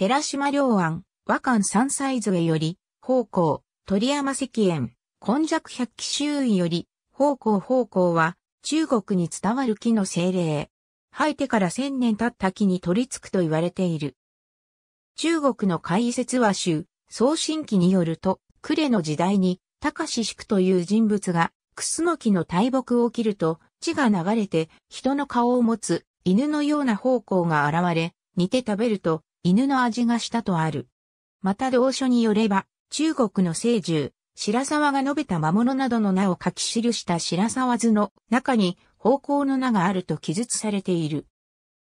寺島良安、和漢三歳添より、方向、鳥山石燕、根弱百鬼周囲より、方向方向は、中国に伝わる木の精霊。生えてから千年経った木に取り付くと言われている。中国の解説話集、送信記によると、呉の時代に、高志宿という人物が、クスノキの大木を切ると、血が流れて、人の顔を持つ、犬のような方向が現れ、煮て食べると、犬の味がしたとある。また同書によれば、中国の聖獣、白沢が述べた魔物などの名を書き記した白沢図の中に、方向の名があると記述されている。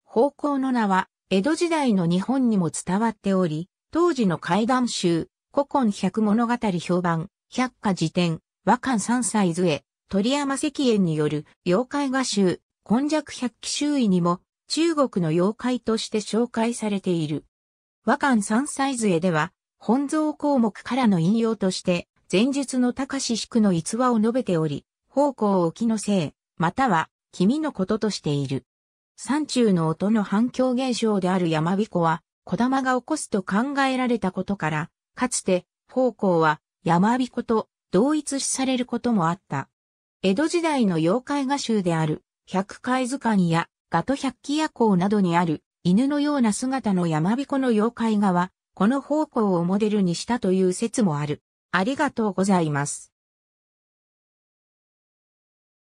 方向の名は、江戸時代の日本にも伝わっており、当時の怪談集、古今百物語評判、百科辞典、和漢三歳図へ、鳥山石燕による妖怪画集、今弱百鬼周囲にも中国の妖怪として紹介されている。和漢三歳絵では、本蔵項目からの引用として、前述の高志宿の逸話を述べており、方向をきのせい、または、君のこととしている。山中の音の反響現象である山彦は、小玉が起こすと考えられたことから、かつて、方向は、山彦と同一視されることもあった。江戸時代の妖怪画集である、百怪図鑑や、ガト百鬼夜行などにある、犬のような姿の山彦の妖怪画は、この方向をモデルにしたという説もある。ありがとうございます。